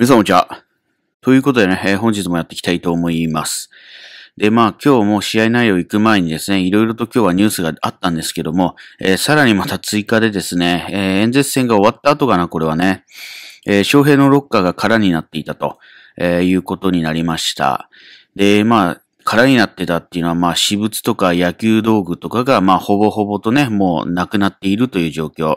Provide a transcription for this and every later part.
皆さんこんにちは。ということでね、えー、本日もやっていきたいと思います。で、まあ今日も試合内容行く前にですね、いろいろと今日はニュースがあったんですけども、えー、さらにまた追加でですね、えー、演説戦が終わった後かな、これはね、え翔平のロッカーが空になっていたと、えいうことになりました。で、まあ、空になってたっていうのは、まあ、私物とか野球道具とかが、まあ、ほぼほぼとね、もうなくなっているという状況。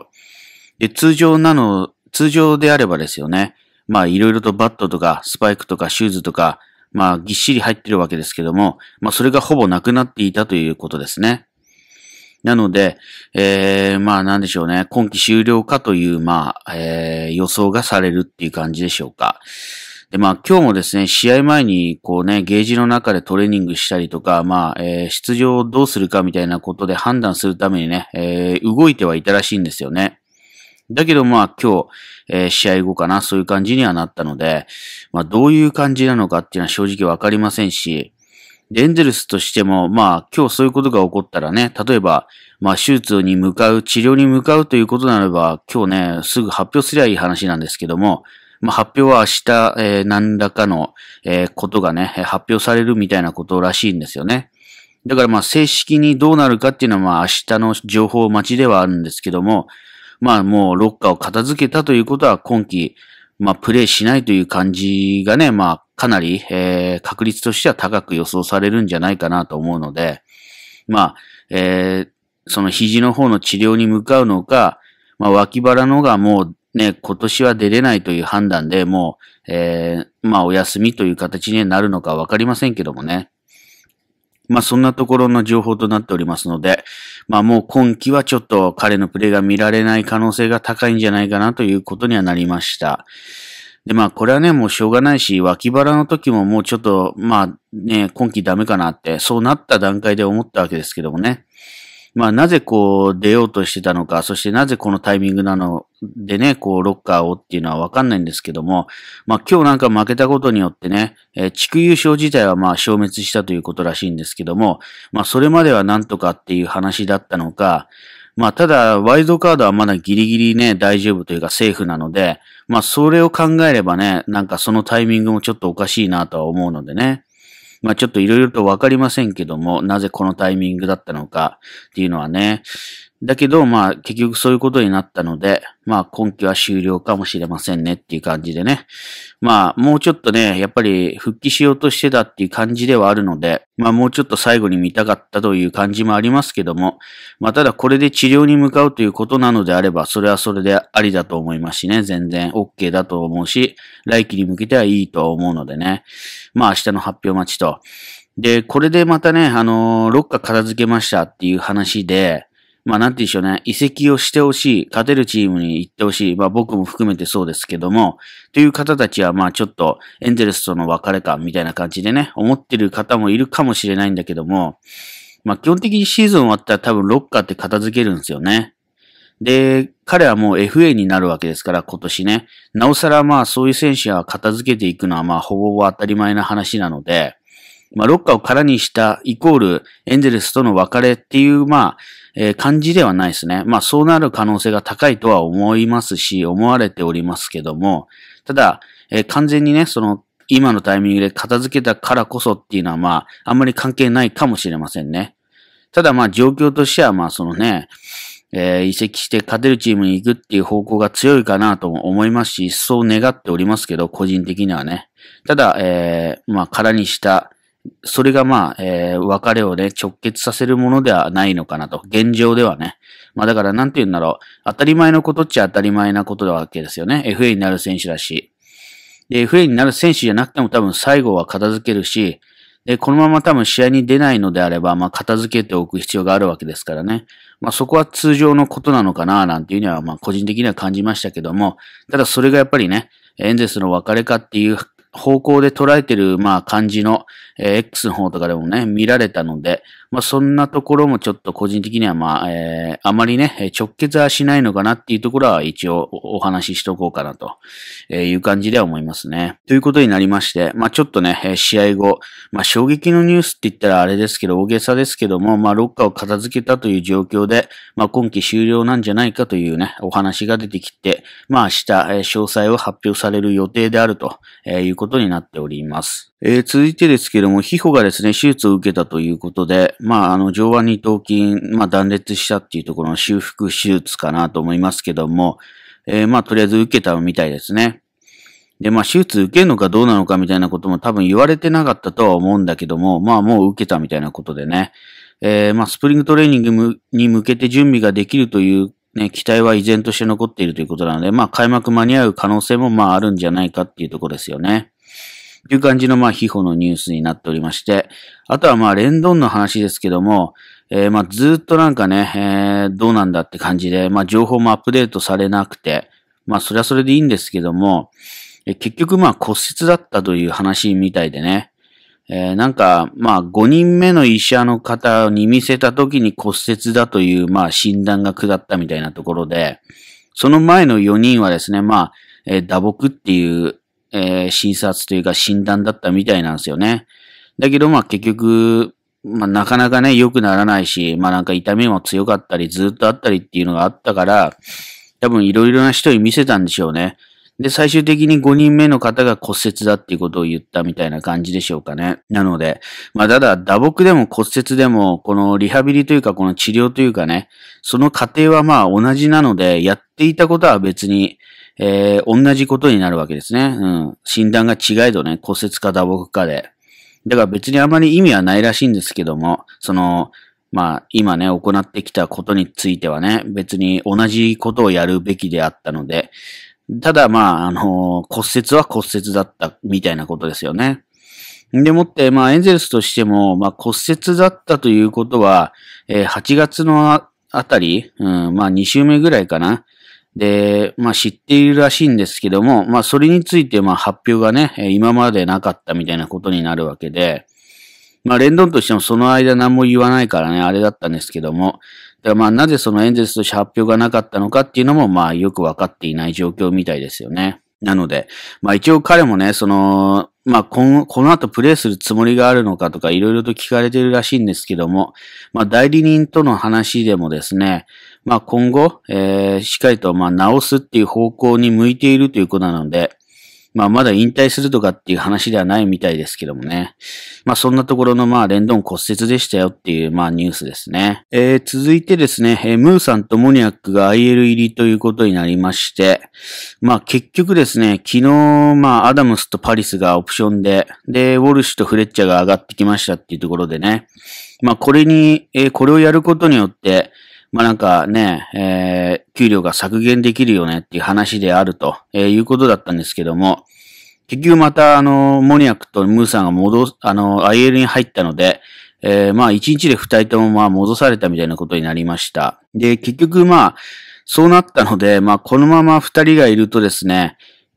で、通常なの、通常であればですよね、まあいろいろとバットとかスパイクとかシューズとか、まあぎっしり入ってるわけですけども、まあそれがほぼなくなっていたということですね。なので、えー、まあなんでしょうね、今季終了かという、まあ、えー、予想がされるっていう感じでしょうか。で、まあ今日もですね、試合前にこうね、ゲージの中でトレーニングしたりとか、まあ、えー、出場をどうするかみたいなことで判断するためにね、えー、動いてはいたらしいんですよね。だけどまあ今日、えー、試合後かな、そういう感じにはなったので、まあどういう感じなのかっていうのは正直わかりませんし、エンゼルスとしても、まあ今日そういうことが起こったらね、例えば、まあ手術に向かう、治療に向かうということならば、今日ね、すぐ発表すりゃいい話なんですけども、まあ、発表は明日、えー、何らかの、えー、ことがね、発表されるみたいなことらしいんですよね。だからまあ正式にどうなるかっていうのはまあ明日の情報待ちではあるんですけども、まあもうロッカーを片付けたということは今季、まあプレイしないという感じがね、まあかなり、えー、確率としては高く予想されるんじゃないかなと思うので、まあ、えー、その肘の方の治療に向かうのか、まあ脇腹のがもうね、今年は出れないという判断でもう、えー、まあお休みという形になるのかわかりませんけどもね。まあそんなところの情報となっておりますので、まあもう今季はちょっと彼のプレーが見られない可能性が高いんじゃないかなということにはなりました。で、まあ、これはね、もうしょうがないし、脇腹の時ももうちょっと、まあね、今季ダメかなって、そうなった段階で思ったわけですけどもね。まあ、なぜこう出ようとしてたのか、そしてなぜこのタイミングなのでね、こうロッカーをっていうのはわかんないんですけども、まあ今日なんか負けたことによってね、えー、地区優勝自体はまあ消滅したということらしいんですけども、まあそれまではなんとかっていう話だったのか、まあただワイドカードはまだギリギリね、大丈夫というかセーフなので、まあそれを考えればね、なんかそのタイミングもちょっとおかしいなとは思うのでね。まあちょっといろいろとわかりませんけども、なぜこのタイミングだったのかっていうのはね、だけど、まあ、結局そういうことになったので、まあ、今季は終了かもしれませんねっていう感じでね。まあ、もうちょっとね、やっぱり復帰しようとしてたっていう感じではあるので、まあ、もうちょっと最後に見たかったという感じもありますけども、まあ、ただこれで治療に向かうということなのであれば、それはそれでありだと思いますしね、全然 OK だと思うし、来季に向けてはいいとは思うのでね。まあ、明日の発表待ちと。で、これでまたね、あのー、ロッカー片付けましたっていう話で、まあなんて言うんでしょうね、移籍をしてほしい、勝てるチームに行ってほしい、まあ僕も含めてそうですけども、という方たちはまあちょっとエンゼルスとの別れかみたいな感じでね、思ってる方もいるかもしれないんだけども、まあ基本的にシーズン終わったら多分ロッカーって片付けるんですよね。で、彼はもう FA になるわけですから、今年ね。なおさらまあそういう選手は片付けていくのはまあほぼほぼ当たり前な話なので、まあロッカーを空にしたイコールエンゼルスとの別れっていうまあえー、感じではないですね。まあそうなる可能性が高いとは思いますし、思われておりますけども、ただ、えー、完全にね、その今のタイミングで片付けたからこそっていうのはまあ、あんまり関係ないかもしれませんね。ただまあ状況としてはまあそのね、えー、移籍して勝てるチームに行くっていう方向が強いかなと思いますし、そう願っておりますけど、個人的にはね。ただ、えー、まあ空にしたそれがまあ、えー、別れをね、直結させるものではないのかなと。現状ではね。まあだからなんて言うんだろう。当たり前のことっちゃ当たり前なことなわけですよね。FA になる選手だし。で、FA になる選手じゃなくても多分最後は片付けるし、で、このまま多分試合に出ないのであれば、まあ、片付けておく必要があるわけですからね。まあ、そこは通常のことなのかな、なんていうには、まあ、個人的には感じましたけども、ただそれがやっぱりね、エンゼスの別れかっていう方向で捉えてる、まあ、感じの、えー、X の方とかでもね、見られたので、まあ、そんなところもちょっと個人的にはまあ、えー、あまりね、直結はしないのかなっていうところは一応お話ししとこうかなという感じでは思いますね。ということになりまして、まあ、ちょっとね、試合後、まあ、衝撃のニュースって言ったらあれですけど、大げさですけども、まあ、ロッカーを片付けたという状況で、まあ、今季終了なんじゃないかというね、お話が出てきて、まあ、明日、詳細を発表される予定であるということになっております。えー、続いてですけどでども、皮膚がですね、手術を受けたということで、まあ、あの、上腕二頭筋、まあ、断裂したっていうところの修復手術かなと思いますけども、えー、まあ、とりあえず受けたみたいですね。で、まあ、手術受けるのかどうなのかみたいなことも多分言われてなかったとは思うんだけども、まあ、もう受けたみたいなことでね、えー、まあ、スプリングトレーニングに向けて準備ができるというね、期待は依然として残っているということなので、まあ、開幕間に合う可能性もまあ、あるんじゃないかっていうところですよね。いう感じの、まあ、秘宝のニュースになっておりまして、あとは、まあ、レンドンの話ですけども、えー、まあ、ずっとなんかね、えー、どうなんだって感じで、まあ、情報もアップデートされなくて、まあ、それはそれでいいんですけども、えー、結局、まあ、骨折だったという話みたいでね、えー、なんか、まあ、5人目の医者の方に見せた時に骨折だという、まあ、診断が下ったみたいなところで、その前の4人はですね、まあ、えー、打撲っていう、えー、診察というか診断だったみたいなんですよね。だけど、まあ結局、まあなかなかね、良くならないし、まあなんか痛みも強かったり、ずっとあったりっていうのがあったから、多分いろいろな人に見せたんでしょうね。で、最終的に5人目の方が骨折だっていうことを言ったみたいな感じでしょうかね。なので、まあ、ただ、打撲でも骨折でも、このリハビリというか、この治療というかね、その過程はまあ同じなので、やっていたことは別に、えー、同じことになるわけですね。うん。診断が違いどね、骨折か打撲かで。だから別にあまり意味はないらしいんですけども、その、まあ、今ね、行ってきたことについてはね、別に同じことをやるべきであったので、ただ、まあ、あの骨折は骨折だったみたいなことですよね。でもって、まあ、エンゼルスとしても、まあ、骨折だったということは、えー、8月のあたり、うん、まあ、2週目ぐらいかな。で、まあ、知っているらしいんですけども、まあ、それについて、まあ、発表がね、今までなかったみたいなことになるわけで、まあ、レンドンとしてもその間何も言わないからね、あれだったんですけども、だまあ、なぜそのエンゼルスとして発表がなかったのかっていうのも、まあ、よくわかっていない状況みたいですよね。なので、まあ一応彼もね、その、まあこの、この後プレイするつもりがあるのかとかいろいろと聞かれてるらしいんですけども、まあ代理人との話でもですね、まあ今後、えー、しっかりとまあ直すっていう方向に向いているということなので、まあまだ引退するとかっていう話ではないみたいですけどもね。まあそんなところのまあレンドン骨折でしたよっていうまあニュースですね。えー、続いてですね、えー、ムーさんとモニアックが IL 入りということになりまして、まあ結局ですね、昨日まあアダムスとパリスがオプションで、で、ウォルシュとフレッチャーが上がってきましたっていうところでね。まあこれに、えー、これをやることによって、まあなんかね、えー、給料が削減できるよねっていう話であると、えー、いうことだったんですけども、結局またあの、モニアックとムーさんが戻す、あの、IL に入ったので、えー、まあ1日で2人ともまあ戻されたみたいなことになりました。で、結局まあ、そうなったので、まあこのまま2人がいるとですね、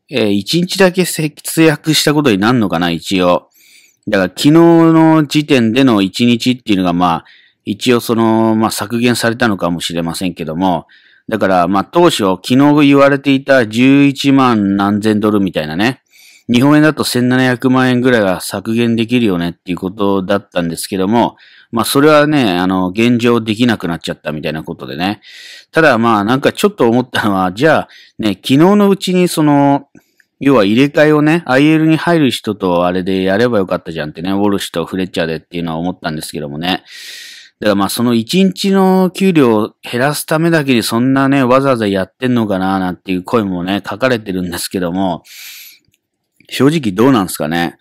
えー、1日だけ節約したことになるのかな、一応。だから昨日の時点での1日っていうのがまあ、一応その、まあ、削減されたのかもしれませんけども、だから、まあ、当初、昨日言われていた11万何千ドルみたいなね、日本円だと1700万円ぐらいが削減できるよねっていうことだったんですけども、まあそれはね、あの、現状できなくなっちゃったみたいなことでね。ただまあなんかちょっと思ったのは、じゃあね、昨日のうちにその、要は入れ替えをね、IL に入る人とあれでやればよかったじゃんってね、ウォルシュとフレッチャーでっていうのは思ったんですけどもね。だからまあその一日の給料を減らすためだけにそんなね、わざわざやってんのかななんていう声もね、書かれてるんですけども、正直どうなんですかね。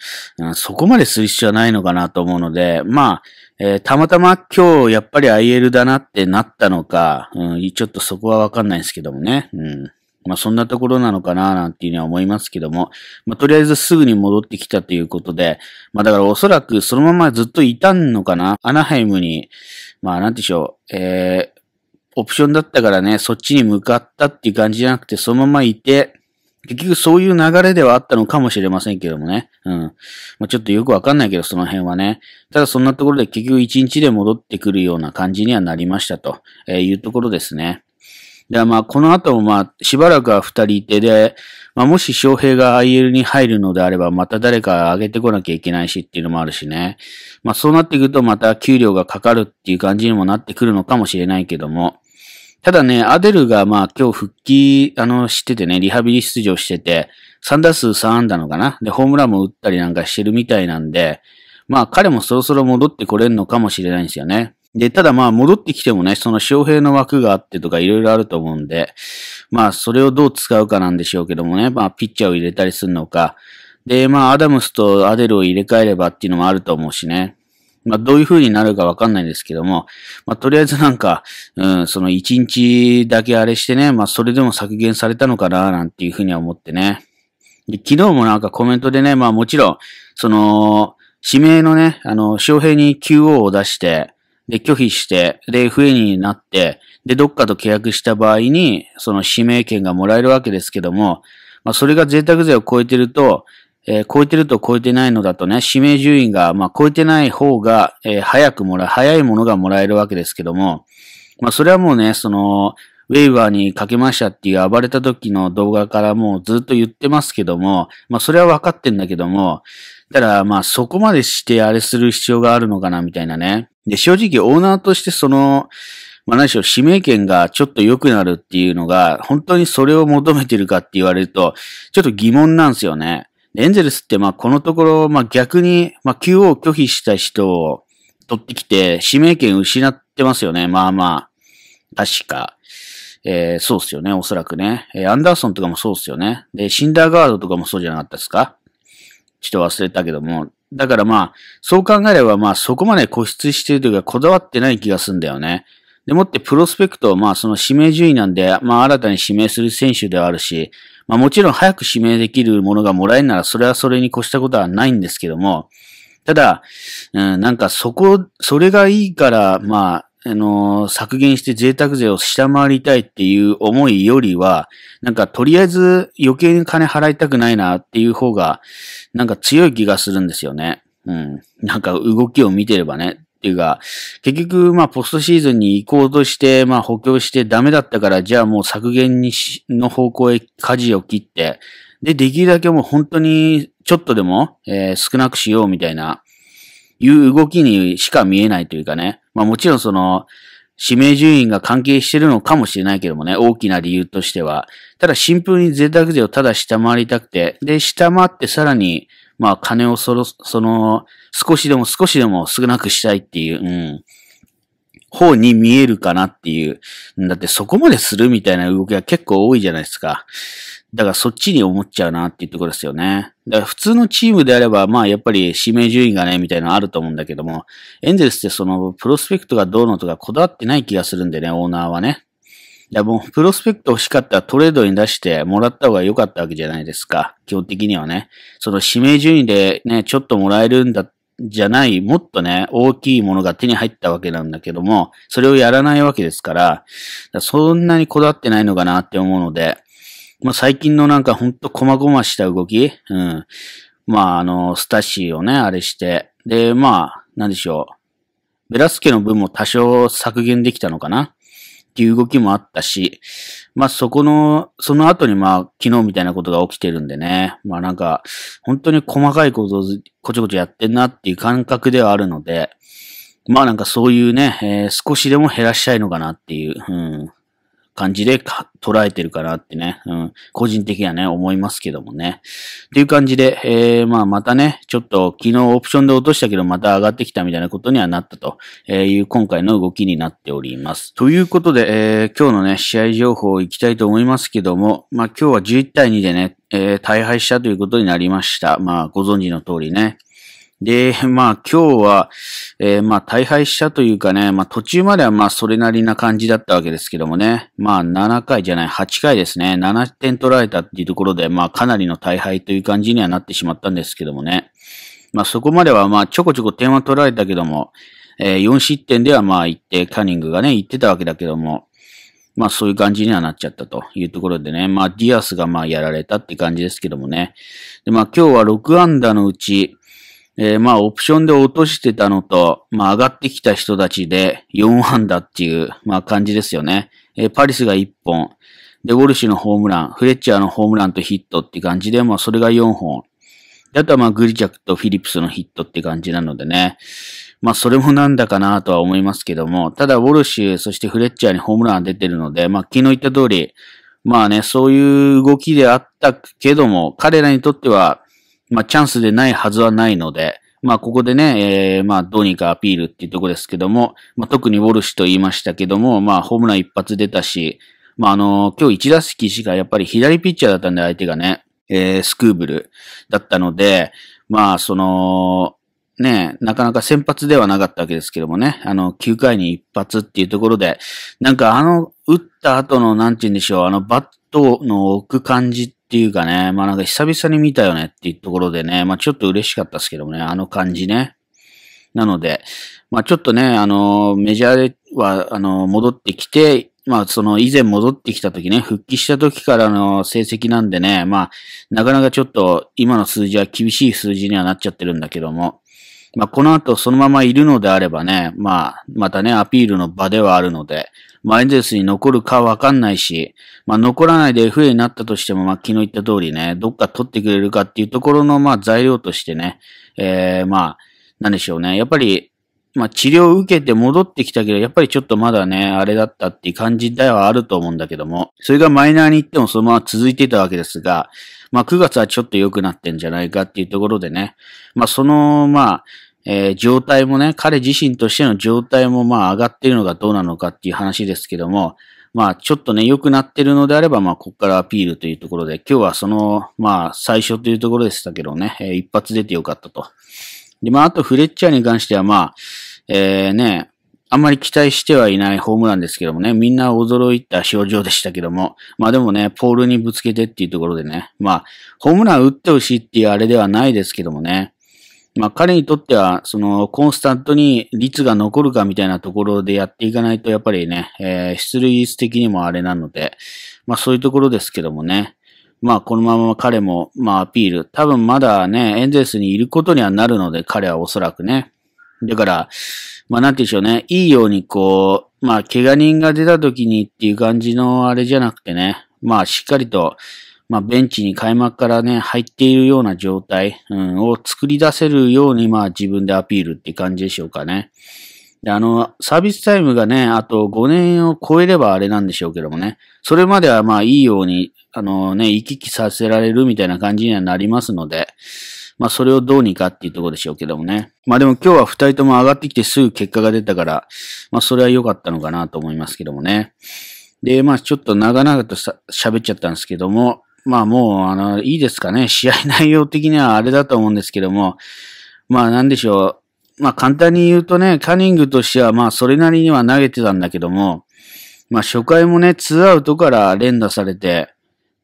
そこまでする必要はないのかなと思うので、まあ、えー、たまたま今日やっぱり IL だなってなったのか、うん、ちょっとそこはわかんないですけどもね。うんまあそんなところなのかななんていうのは思いますけども、まあとりあえずすぐに戻ってきたということで、まあだからおそらくそのままずっといたんのかなアナハイムに、まあなんでしょう、えー、オプションだったからね、そっちに向かったっていう感じじゃなくてそのままいて、結局そういう流れではあったのかもしれませんけどもね。うん。まあ、ちょっとよくわかんないけど、その辺はね。ただそんなところで結局1日で戻ってくるような感じにはなりましたと、えー、いうところですね。で、まあ、この後もまあ、しばらくは二人いてで、まあ、もし翔平が IL に入るのであれば、また誰か上げてこなきゃいけないしっていうのもあるしね。まあ、そうなってくると、また給料がかかるっていう感じにもなってくるのかもしれないけども。ただね、アデルがまあ、今日復帰、あの、しててね、リハビリ出場してて、3打数3安打のかなで、ホームランも打ったりなんかしてるみたいなんで、まあ、彼もそろそろ戻ってこれるのかもしれないんですよね。で、ただまあ戻ってきてもね、その将平の枠があってとかいろいろあると思うんで、まあそれをどう使うかなんでしょうけどもね、まあピッチャーを入れたりするのか、で、まあアダムスとアデルを入れ替えればっていうのもあると思うしね。まあどういう風になるかわかんないんですけども、まあとりあえずなんか、うん、その1日だけあれしてね、まあそれでも削減されたのかななんていう風には思ってね。で昨日もなんかコメントでね、まあもちろん、その、指名のね、あの、翔平に QO を出して、で、拒否して、で、FA になって、で、どっかと契約した場合に、その指名権がもらえるわけですけども、まあ、それが贅沢税を超えてると、えー、超えてると超えてないのだとね、指名順位が、まあ、超えてない方が、えー、早くもら、う、早いものがもらえるわけですけども、まあ、それはもうね、その、ウェイバーにかけましたっていう暴れた時の動画からもうずっと言ってますけども、まあそれは分かってんだけども、ただ、まあそこまでしてあれする必要があるのかな、みたいなね。で、正直オーナーとしてその、まあ何しろ指名権がちょっと良くなるっていうのが、本当にそれを求めてるかって言われると、ちょっと疑問なんですよね。エンゼルスってまあこのところ、まあ逆に、まあ QO を拒否した人を取ってきて、指名権失ってますよね。まあまあ、確か。えー、そうっすよね、おそらくね。えー、アンダーソンとかもそうっすよね。で、シンダーガードとかもそうじゃなかったですかちょっと忘れたけども。だからまあ、そう考えればまあそこまで固執してるというかこだわってない気がすんだよね。でもってプロスペクトまあその指名順位なんで、まあ新たに指名する選手ではあるし、まあもちろん早く指名できるものがもらえるならそれはそれに越したことはないんですけども、ただ、うん、なんかそこ、それがいいから、まあ、あの削減して贅沢税を下回りたいっていう思いよりは、なんかとりあえず余計に金払いたくないなっていう方が、なんか強い気がするんですよね。うん。なんか動きを見てればね。っていうか、結局、まあ、ポストシーズンに行こうとして、まあ、補強してダメだったから、じゃあもう削減にし、の方向へ舵を切って、で、できるだけもう本当に、ちょっとでも、えー、少なくしようみたいな、いう動きにしか見えないというかね。まあもちろんその、指名順位が関係してるのかもしれないけどもね、大きな理由としては。ただシンプルに贅沢税をただ下回りたくて、で、下回ってさらに、まあ金をそろ、その、少しでも少しでも少なくしたいっていう、うん。方に見えるかなっていう。だってそこまでするみたいな動きが結構多いじゃないですか。だからそっちに思っちゃうなっていうところですよね。だから普通のチームであれば、まあやっぱり指名順位がね、みたいなのあると思うんだけども、エンゼルスってそのプロスペクトがどうのとかこだわってない気がするんでね、オーナーはね。いやもう、プロスペクト欲しかったらトレードに出してもらった方が良かったわけじゃないですか。基本的にはね。その指名順位でね、ちょっともらえるんだ、じゃない、もっとね、大きいものが手に入ったわけなんだけども、それをやらないわけですから、からそんなにこだわってないのかなって思うので、まあ、最近のなんかほんと細々した動き、うん。まあ、あの、スタッシーをね、あれして、で、まあ、なんでしょう。ベラスケの分も多少削減できたのかなっていう動きもあったし、まあ、そこの、その後にまあ、昨日みたいなことが起きてるんでね、まあなんか、本当に細かいことをこちょこちょやってんなっていう感覚ではあるので、まあなんかそういうね、えー、少しでも減らしたいのかなっていう、うん。感じで捉えてるかなってね、うん、個人的にはね、思いますけどもね。っていう感じで、えー、まあまたね、ちょっと昨日オプションで落としたけどまた上がってきたみたいなことにはなったという今回の動きになっております。ということで、えー、今日のね、試合情報いきたいと思いますけども、まあ今日は11対2でね、えー、大敗したということになりました。まあご存知の通りね。で、まあ今日は、えー、まあ大敗したというかね、まあ途中まではまあそれなりな感じだったわけですけどもね、まあ7回じゃない、8回ですね、7点取られたっていうところで、まあかなりの大敗という感じにはなってしまったんですけどもね、まあそこまではまあちょこちょこ点は取られたけども、えー、4失点ではまあ行って、カニングがね、行ってたわけだけども、まあそういう感じにはなっちゃったというところでね。まあディアスがまあやられたって感じですけどもね。でまあ今日は6アンダーのうち、えー、まあ、オプションで落としてたのと、まあ、上がってきた人たちで4安打っていう、まあ、感じですよね。えー、パリスが1本、で、ウォルシュのホームラン、フレッチャーのホームランとヒットって感じで、まあ、それが4本。あとはまあ、グリジャクとフィリップスのヒットって感じなのでね。まあ、それもなんだかなとは思いますけども、ただ、ウォルシュ、そしてフレッチャーにホームラン出てるので、まあ、昨日言った通り、まあね、そういう動きであったけども、彼らにとっては、まあ、チャンスでないはずはないので、まあ、ここでね、えー、まあ、どうにかアピールっていうとこですけども、まあ、特にウォルシュと言いましたけども、まあ、ホームラン一発出たし、まあ、あの、今日1打席しかやっぱり左ピッチャーだったんで、相手がね、えー、スクーブルだったので、まあ、その、ね、なかなか先発ではなかったわけですけどもね、あの、9回に一発っていうところで、なんかあの、打った後の、なんて言うんでしょう、あの、バットの置く感じっていうかね、まあなんか久々に見たよねっていうところでね、まあちょっと嬉しかったですけどもね、あの感じね。なので、まあちょっとね、あの、メジャーでは、あの、戻ってきて、まあその以前戻ってきた時ね、復帰した時からの成績なんでね、まあなかなかちょっと今の数字は厳しい数字にはなっちゃってるんだけども、まあ、この後そのままいるのであればね、まあ、またね、アピールの場ではあるので、まあ、エンゼルスに残るかわかんないし、まあ、残らないで FA になったとしても、まあ、昨日言った通りね、どっか取ってくれるかっていうところの、まあ、材料としてね、えー、まあ、なんでしょうね。やっぱり、まあ、治療を受けて戻ってきたけど、やっぱりちょっとまだね、あれだったっていう感じではあると思うんだけども、それがマイナーに行ってもそのまま続いていたわけですが、まあ9月はちょっと良くなってんじゃないかっていうところでね、まあその、まあ、えー、状態もね、彼自身としての状態もまあ上がっているのがどうなのかっていう話ですけども、まあちょっとね、良くなってるのであれば、まあここからアピールというところで、今日はその、まあ最初というところでしたけどね、えー、一発出て良かったと。で、まああとフレッチャーに関してはまあ、えー、ね、あんまり期待してはいないホームランですけどもね、みんな驚いた表情でしたけども、まあでもね、ポールにぶつけてっていうところでね、まあ、ホームラン打ってほしいっていうあれではないですけどもね、まあ彼にとっては、その、コンスタントに率が残るかみたいなところでやっていかないと、やっぱりね、えー、出塁率的にもあれなので、まあそういうところですけどもね、まあこのまま彼も、まあアピール、多分まだね、エンゼルスにいることにはなるので、彼はおそらくね、だから、まあなんて言うんでしょうね。いいようにこう、まあ怪我人が出た時にっていう感じのあれじゃなくてね。まあしっかりと、まあベンチに開幕からね、入っているような状態、うん、を作り出せるようにまあ自分でアピールって感じでしょうかね。で、あの、サービスタイムがね、あと5年を超えればあれなんでしょうけどもね。それまではまあいいように、あのね、行き来させられるみたいな感じにはなりますので、まあそれをどうにかっていうところでしょうけどもね。まあでも今日は二人とも上がってきてすぐ結果が出たから、まあそれは良かったのかなと思いますけどもね。で、まあちょっと長々と喋っちゃったんですけども、まあもう、あの、いいですかね。試合内容的にはあれだと思うんですけども、まあなんでしょう。まあ簡単に言うとね、カニングとしてはまあそれなりには投げてたんだけども、まあ初回もね、ツーアウトから連打されて、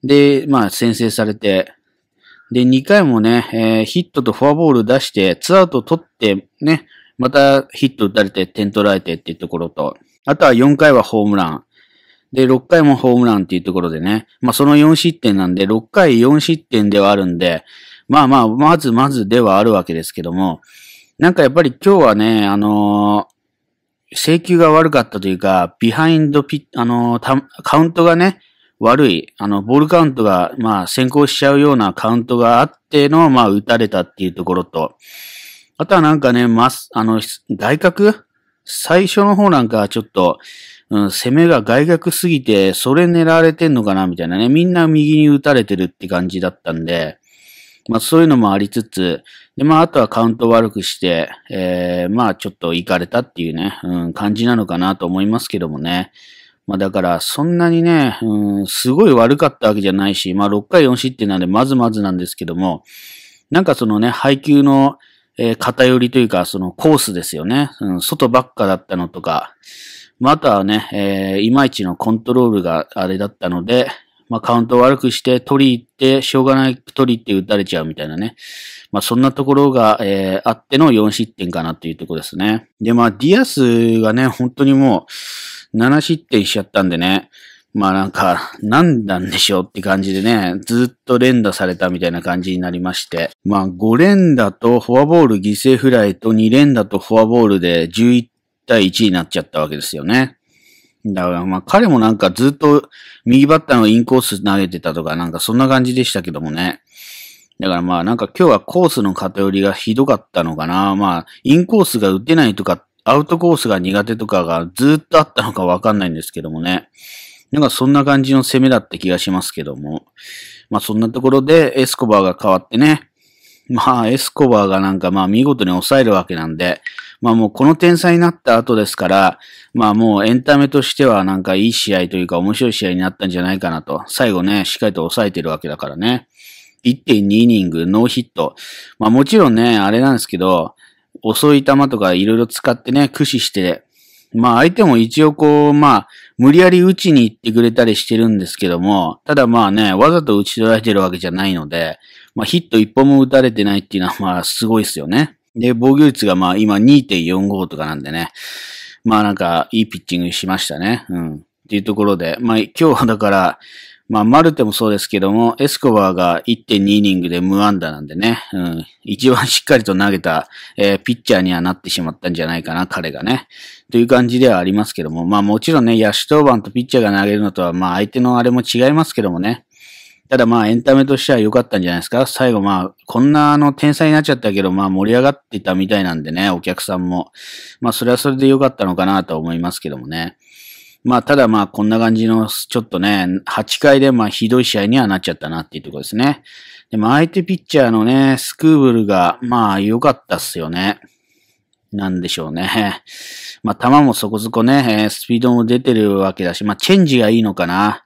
で、まあ先制されて、で、2回もね、えー、ヒットとフォアボール出して、ツアウト取って、ね、またヒット打たれて、点取られてっていうところと、あとは4回はホームラン。で、6回もホームランっていうところでね、まあその4失点なんで、6回4失点ではあるんで、まあまあ、まずまずではあるわけですけども、なんかやっぱり今日はね、あのー、請求が悪かったというか、ビハインドピッ、あのー、カウントがね、悪い、あの、ボールカウントが、まあ、先行しちゃうようなカウントがあっての、まあ、打たれたっていうところと、あとはなんかね、ます、あの、外角最初の方なんかちょっと、うん、攻めが外角すぎて、それ狙われてんのかなみたいなね。みんな右に打たれてるって感じだったんで、まあそういうのもありつつ、で、まああとはカウント悪くして、えー、まあちょっと行かれたっていうね、うん、感じなのかなと思いますけどもね。まあだから、そんなにね、うん、すごい悪かったわけじゃないし、まあ6回4失点なんで、まずまずなんですけども、なんかそのね、配球の、えー、偏りというか、そのコースですよね。うん、外ばっかだったのとか、まあ、あとはね、えー、いまいちのコントロールがあれだったので、まあ、カウント悪くして、取り行って、しょうがない、取り行って打たれちゃうみたいなね。まあ、そんなところが、えー、あっての4失点かなっていうところですね。で、まあ、ディアスがね、本当にもう、7失点しちゃったんでね。まあなんか、何なんでしょうって感じでね、ずっと連打されたみたいな感じになりまして。まあ5連打とフォアボール犠牲フライと2連打とフォアボールで11対1になっちゃったわけですよね。だからまあ彼もなんかずっと右バッターのインコース投げてたとかなんかそんな感じでしたけどもね。だからまあなんか今日はコースの偏りがひどかったのかな。まあインコースが打てないとかアウトコースが苦手とかがずっとあったのかわかんないんですけどもね。なんかそんな感じの攻めだった気がしますけども。まあそんなところでエスコバーが変わってね。まあエスコバーがなんかまあ見事に抑えるわけなんで。まあもうこの点差になった後ですから、まあもうエンタメとしてはなんかいい試合というか面白い試合になったんじゃないかなと。最後ね、しっかりと抑えてるわけだからね。1.2イニング、ノーヒット。まあもちろんね、あれなんですけど、遅い球とかいろいろ使ってね、駆使して、まあ相手も一応こう、まあ、無理やり打ちに行ってくれたりしてるんですけども、ただまあね、わざと打ち取られてるわけじゃないので、まあヒット一本も打たれてないっていうのはまあすごいですよね。で、防御率がまあ今2.45とかなんでね、まあなんかいいピッチングしましたね。うん。っていうところで、まあ今日はだから、まあ、マルテもそうですけども、エスコバーが1.2イニングで無安打なんでね、うん、一番しっかりと投げた、えー、ピッチャーにはなってしまったんじゃないかな、彼がね。という感じではありますけども、まあもちろんね、野手登板とピッチャーが投げるのとは、まあ相手のあれも違いますけどもね。ただまあエンタメとしては良かったんじゃないですか。最後まあ、こんなあの天才になっちゃったけど、まあ盛り上がってたみたいなんでね、お客さんも。まあそれはそれで良かったのかなと思いますけどもね。まあ、ただまあ、こんな感じの、ちょっとね、8回でまあ、ひどい試合にはなっちゃったなっていうところですね。でも、相手ピッチャーのね、スクーブルが、まあ、良かったっすよね。なんでしょうね。まあ、球もそこそこね、スピードも出てるわけだし、まあ、チェンジがいいのかな。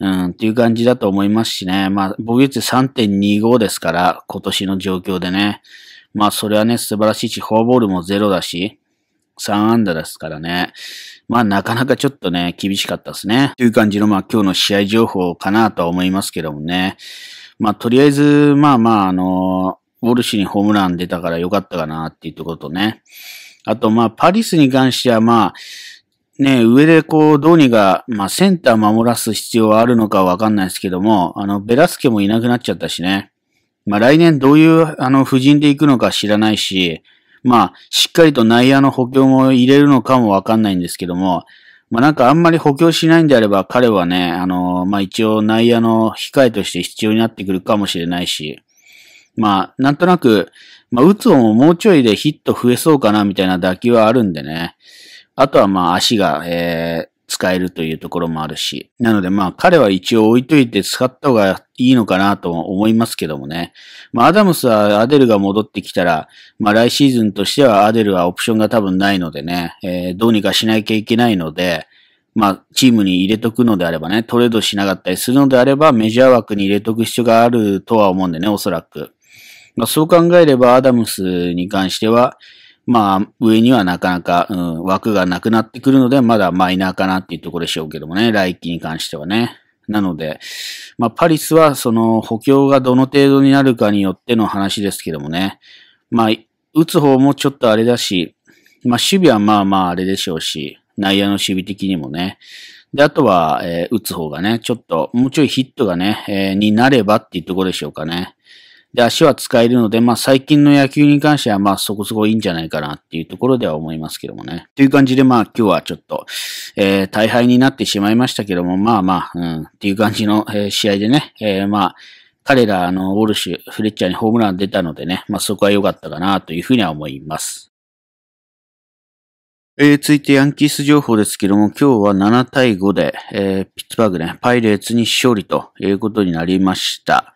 うん、っていう感じだと思いますしね。まあ、防御率3.25ですから、今年の状況でね。まあ、それはね、素晴らしいし、フォアボールもゼロだし、3ダーですからね。まあなかなかちょっとね、厳しかったですね。という感じの、まあ今日の試合情報かなとは思いますけどもね。まあとりあえず、まあまああの、ウォルシュにホームラン出たからよかったかなっていうところとね。あとまあパリスに関してはまあ、ね、上でこう、どうにか、まあ、センター守らす必要はあるのかわかんないですけども、あの、ベラスケもいなくなっちゃったしね。まあ、来年どういう、あの、布陣で行くのか知らないし、まあ、しっかりと内野の補強も入れるのかもわかんないんですけども、まあなんかあんまり補強しないんであれば彼はね、あのー、まあ一応内野の控えとして必要になってくるかもしれないし、まあなんとなく、まあ打つ方ももうちょいでヒット増えそうかなみたいな打球はあるんでね。あとはまあ足が、えー、使えるというところもあるし。なのでまあ彼は一応置いといて使った方がいいのかなと思いますけどもね。まあアダムスはアデルが戻ってきたら、まあ来シーズンとしてはアデルはオプションが多分ないのでね、えー、どうにかしなきゃいけないので、まあ、チームに入れとくのであればね、トレードしなかったりするのであれば、メジャー枠に入れとく必要があるとは思うんでね、おそらく。まあ、そう考えれば、アダムスに関しては、まあ、上にはなかなか、うん、枠がなくなってくるので、まだマイナーかなっていうところでしょうけどもね、来季に関してはね。なので、まあ、パリスはその補強がどの程度になるかによっての話ですけどもね、まあ、打つ方もちょっとあれだし、まあ、守備はまあまああれでしょうし、内野の守備的にもね。で、あとは、えー、打つ方がね、ちょっと、もうちょいヒットがね、えー、になればっていうところでしょうかね。で、足は使えるので、まあ最近の野球に関しては、まあそこそこいいんじゃないかなっていうところでは思いますけどもね。という感じで、まあ今日はちょっと、えー、大敗になってしまいましたけども、まあまあ、うん、っていう感じの、えー、試合でね、えー、まあ、彼ら、あの、ウォルシュ、フレッチャーにホームラン出たのでね、まあそこは良かったかなというふうには思います。えー、続いてヤンキース情報ですけども、今日は7対5で、えー、ピッツバーグね、パイレーツに勝利ということになりました。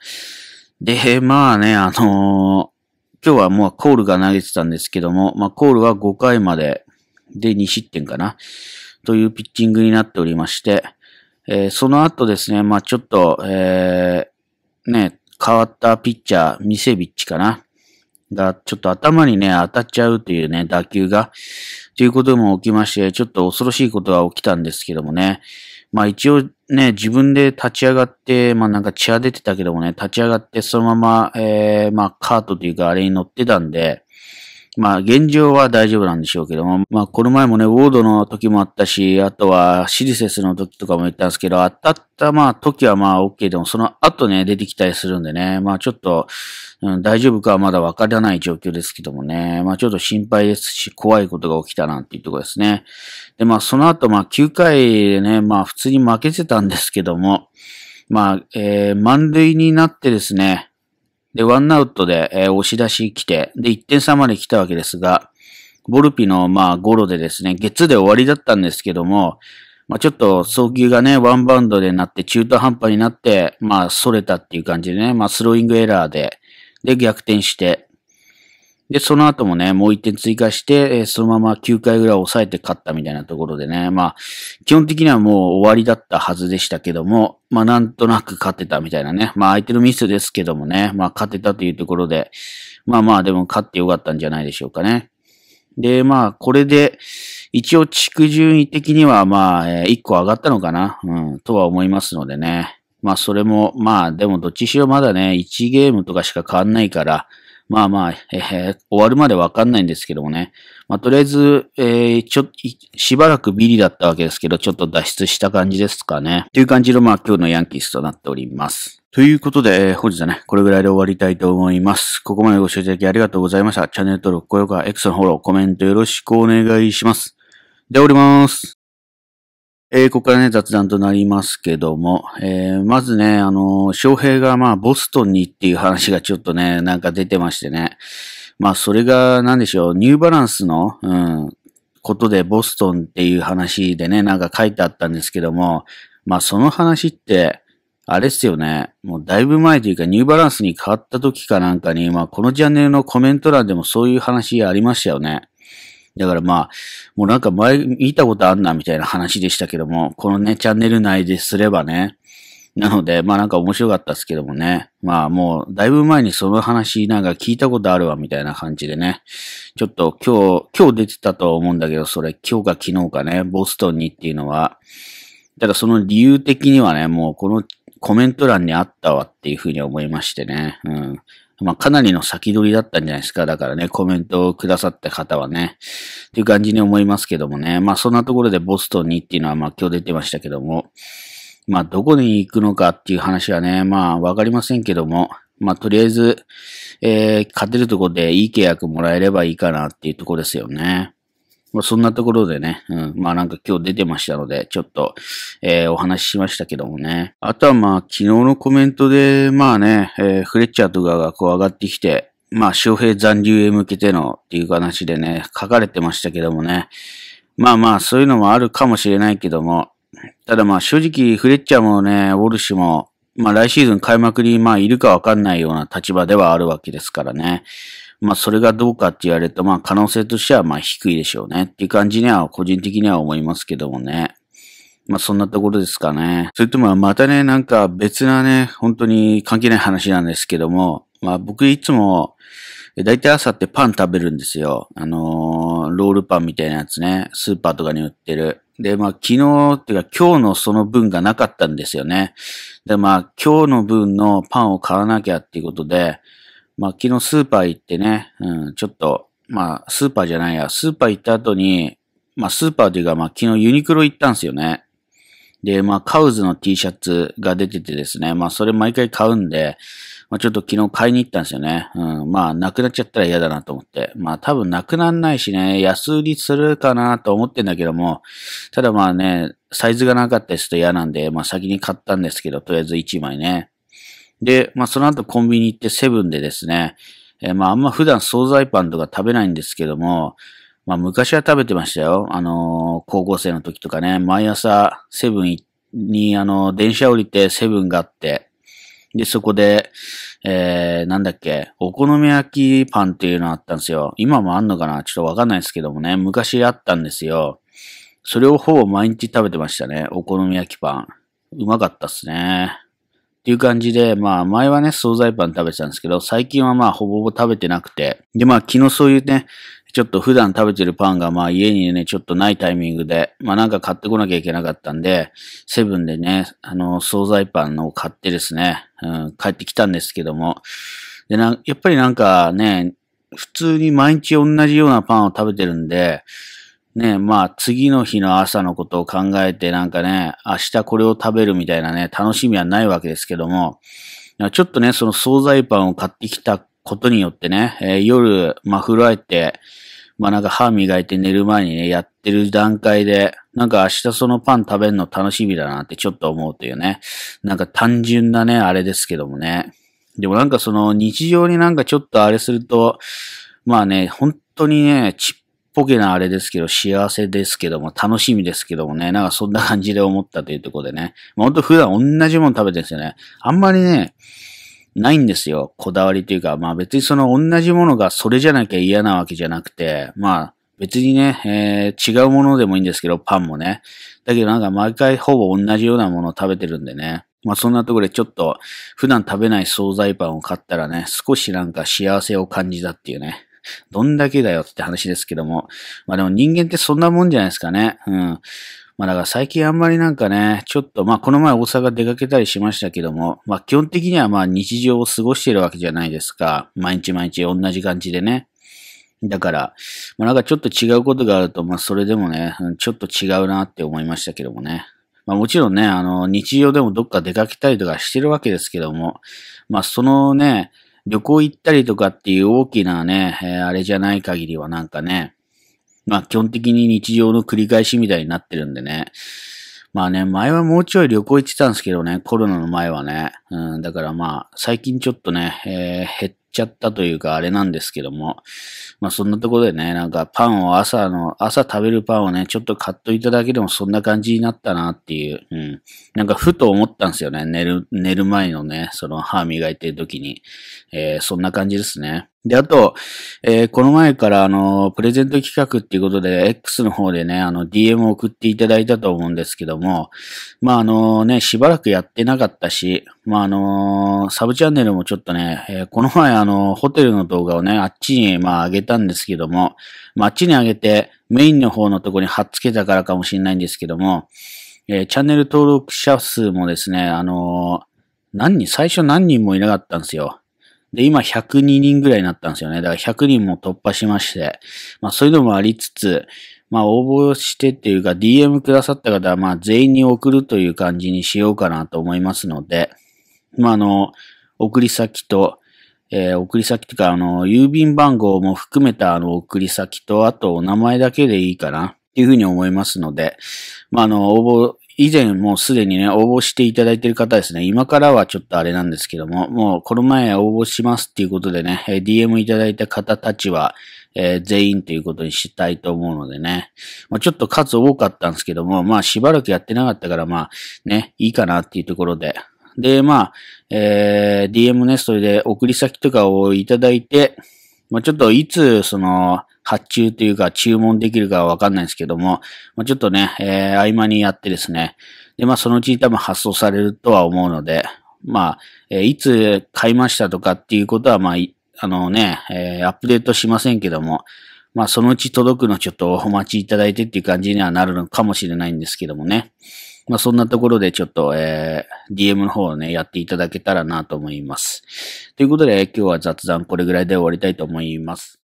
で、まあね、あのー、今日はもうコールが投げてたんですけども、まあコールは5回までで2失点かな、というピッチングになっておりまして、えー、その後ですね、まあちょっと、えー、ね、変わったピッチャー、ミセビッチかな、がちょっと頭にね、当たっちゃうというね、打球が、ということも起きまして、ちょっと恐ろしいことが起きたんですけどもね、まあ一応ね、自分で立ち上がって、まあなんか血は出てたけどもね、立ち上がってそのまま、えー、まあカートというかあれに乗ってたんで、まあ、現状は大丈夫なんでしょうけども、まあ、この前もね、ウォードの時もあったし、あとはシリセスの時とかも言ったんですけど、当たったまあ、時はまあ、OK でも、その後ね、出てきたりするんでね、まあ、ちょっと、うん、大丈夫かはまだわからない状況ですけどもね、まあ、ちょっと心配ですし、怖いことが起きたなんていうところですね。で、まあ、その後、まあ、9回でね、まあ、普通に負けてたんですけども、まあ、えー、満塁になってですね、で、ワンアウトで、えー、押し出し来て、で、1点差まで来たわけですが、ボルピの、まあ、ゴロでですね、ゲッツで終わりだったんですけども、まあ、ちょっと送球がね、ワンバウンドでなって、中途半端になって、まあ、それたっていう感じでね、まあ、スローイングエラーで、で、逆転して、で、その後もね、もう1点追加して、えそのまま9回ぐらい抑えて勝ったみたいなところでね、まあ、基本的にはもう終わりだったはずでしたけども、まあ、なんとなく勝てたみたいなね、まあ、相手のミスですけどもね、まあ、勝てたというところで、まあまあ、でも勝ってよかったんじゃないでしょうかね。で、まあ、これで、一応、地区順位的には、まあ、えー、1個上がったのかな、うん、とは思いますのでね。まあ、それも、まあ、でも、どっちしろまだね、1ゲームとかしか変わんないから、まあまあ、えー、終わるまでわかんないんですけどもね。まあ、とりあえず、えー、ちょ、しばらくビリだったわけですけど、ちょっと脱出した感じですかね。という感じの、まあ今日のヤンキースとなっております。ということで、えー、本日はね、これぐらいで終わりたいと思います。ここまでご視聴いただきありがとうございました。チャンネル登録、高評価、X のフォロー、コメントよろしくお願いします。でおります。えー、ここからね、雑談となりますけども、えー、まずね、あのー、翔平がまあ、ボストンにっていう話がちょっとね、なんか出てましてね。まあ、それが、なんでしょう、ニューバランスの、うん、ことでボストンっていう話でね、なんか書いてあったんですけども、まあ、その話って、あれっすよね。もうだいぶ前というか、ニューバランスに変わった時かなんかに、まあ、このチャンネルのコメント欄でもそういう話ありましたよね。だからまあ、もうなんか前見たことあんなみたいな話でしたけども、このね、チャンネル内ですればね、なので、まあなんか面白かったですけどもね。まあもう、だいぶ前にその話なんか聞いたことあるわ、みたいな感じでね。ちょっと今日、今日出てたと思うんだけど、それ今日か昨日かね、ボストンにっていうのは。ただその理由的にはね、もうこのコメント欄にあったわっていうふうに思いましてね。うん。まあ、かなりの先取りだったんじゃないですか。だからね、コメントをくださった方はね、っていう感じに思いますけどもね。まあ、そんなところでボストンにっていうのは、まあ、今日出てましたけども、まあ、どこに行くのかっていう話はね、まあ、わかりませんけども、まあ、とりあえず、えー、勝てるところでいい契約もらえればいいかなっていうところですよね。まあ、そんなところでね、うん、まあなんか今日出てましたので、ちょっと、えー、お話ししましたけどもね。あとはまあ昨日のコメントで、まあね、えー、フレッチャーとかがこう上がってきて、まあ、周平残留へ向けてのっていう話でね、書かれてましたけどもね。まあまあ、そういうのもあるかもしれないけども、ただまあ正直、フレッチャーもね、ウォルシュも、まあ来シーズン開幕にまあいるかわかんないような立場ではあるわけですからね。まあ、それがどうかって言われると、まあ、可能性としては、まあ、低いでしょうね。っていう感じには、個人的には思いますけどもね。まあ、そんなところですかね。それとも、またね、なんか別なね、本当に関係ない話なんですけども、まあ、僕いつも、だいたい朝ってパン食べるんですよ。あのー、ロールパンみたいなやつね。スーパーとかに売ってる。で、まあ、昨日っていうか今日のその分がなかったんですよね。で、まあ、今日の分のパンを買わなきゃっていうことで、まあ、昨日スーパー行ってね、うん、ちょっと、まあ、スーパーじゃないや、スーパー行った後に、まあ、スーパーというか、まあ、昨日ユニクロ行ったんですよね。で、まあ、カウズの T シャツが出ててですね、まあ、それ毎回買うんで、まあ、ちょっと昨日買いに行ったんですよね。うん、まあ、なくなっちゃったら嫌だなと思って。まあ、多分なくなんないしね、安売りするかなと思ってんだけども、ただまあね、サイズがなかったりすると嫌なんで、まあ、先に買ったんですけど、とりあえず1枚ね。で、まあ、その後コンビニ行ってセブンでですね、えー、まあ、あんま普段惣菜パンとか食べないんですけども、まあ、昔は食べてましたよ。あのー、高校生の時とかね、毎朝セブンに、あのー、電車降りてセブンがあって、で、そこで、えー、なんだっけ、お好み焼きパンっていうのあったんですよ。今もあんのかなちょっとわかんないですけどもね、昔あったんですよ。それをほぼ毎日食べてましたね。お好み焼きパン。うまかったっすね。っていう感じで、まあ前はね、惣菜パン食べてたんですけど、最近はまあほぼほぼ食べてなくて、でまあ昨日そういうね、ちょっと普段食べてるパンがまあ家にね、ちょっとないタイミングで、まあなんか買ってこなきゃいけなかったんで、セブンでね、あの、惣菜パンを買ってですね、うん、帰ってきたんですけども、でな、やっぱりなんかね、普通に毎日同じようなパンを食べてるんで、ね、まあ次の日の朝のことを考えてなんかね、明日これを食べるみたいなね、楽しみはないわけですけども、ちょっとね、その惣菜パンを買ってきたことによってね、えー、夜、まあ風えて、まあなんか歯磨いて寝る前にね、やってる段階で、なんか明日そのパン食べるの楽しみだなってちょっと思うというね、なんか単純なね、あれですけどもね。でもなんかその日常になんかちょっとあれすると、まあね、本当にね、ちっぽけなあれですけど、幸せですけども、楽しみですけどもね、なんかそんな感じで思ったというところでね。まほんと普段同じもの食べてるんですよね。あんまりね、ないんですよ。こだわりというか、まあ別にその同じものがそれじゃなきゃ嫌なわけじゃなくて、まあ別にね、えー、違うものでもいいんですけど、パンもね。だけどなんか毎回ほぼ同じようなものを食べてるんでね。まあそんなところでちょっと普段食べない惣菜パンを買ったらね、少しなんか幸せを感じたっていうね。どんだけだよって話ですけども。まあでも人間ってそんなもんじゃないですかね。うん。まあだから最近あんまりなんかね、ちょっとまあこの前大阪出かけたりしましたけども、まあ基本的にはまあ日常を過ごしてるわけじゃないですか。毎日毎日同じ感じでね。だから、まあなんかちょっと違うことがあると、まあそれでもね、ちょっと違うなって思いましたけどもね。まあもちろんね、あの日常でもどっか出かけたりとかしてるわけですけども、まあそのね、旅行行ったりとかっていう大きなね、えー、あれじゃない限りはなんかね、まあ基本的に日常の繰り返しみたいになってるんでね。まあね、前はもうちょい旅行行ってたんですけどね、コロナの前はね。うん、だからまあ、最近ちょっとね、えー、減っちゃったというか、あれなんですけども。まあそんなところでね、なんかパンを朝の、朝食べるパンをね、ちょっと買っといただけでもそんな感じになったなっていう。うん。なんかふと思ったんですよね。寝る、寝る前のね、その歯磨いてる時に。えー、そんな感じですね。で、あと、えー、この前からあの、プレゼント企画っていうことで、X の方でね、あの、DM を送っていただいたと思うんですけども、まあ、あのね、しばらくやってなかったし、まあ、あのサブチャンネルもちょっとね、えー、この前あの、ホテルの動画をね、あっちにまあ、あげたんですけども、まあ、あっちにあげて、メインの方のとこに貼っつけたからかもしれないんですけども、えー、チャンネル登録者数もですね、あの何人、最初何人もいなかったんですよ。で、今102人ぐらいになったんですよね。だから100人も突破しまして、まあそういうのもありつつ、まあ応募してっていうか DM くださった方はまあ全員に送るという感じにしようかなと思いますので、まああの、送り先と、えー、送り先というかあの、郵便番号も含めたあの送り先と、あとお名前だけでいいかなっていうふうに思いますので、まああの、応募以前もうすでにね、応募していただいている方ですね、今からはちょっとあれなんですけども、もうこの前応募しますっていうことでね、DM いただいた方たちは、えー、全員ということにしたいと思うのでね、まあ、ちょっと数多かったんですけども、まあしばらくやってなかったからまあね、いいかなっていうところで、で、まあ、えー、DM ね、それで送り先とかをいただいて、まあちょっといつ、その、発注というか注文できるかはわかんないですけども、まあ、ちょっとね、えー、合間にやってですね、で、まあそのうちに多分発送されるとは思うので、まあ、えー、いつ買いましたとかっていうことは、まあ、あのね、えー、アップデートしませんけども、まあそのうち届くのちょっとお待ちいただいてっていう感じにはなるのかもしれないんですけどもね。まあそんなところでちょっと、えー、DM の方をね、やっていただけたらなと思います。ということで今日は雑談これぐらいで終わりたいと思います。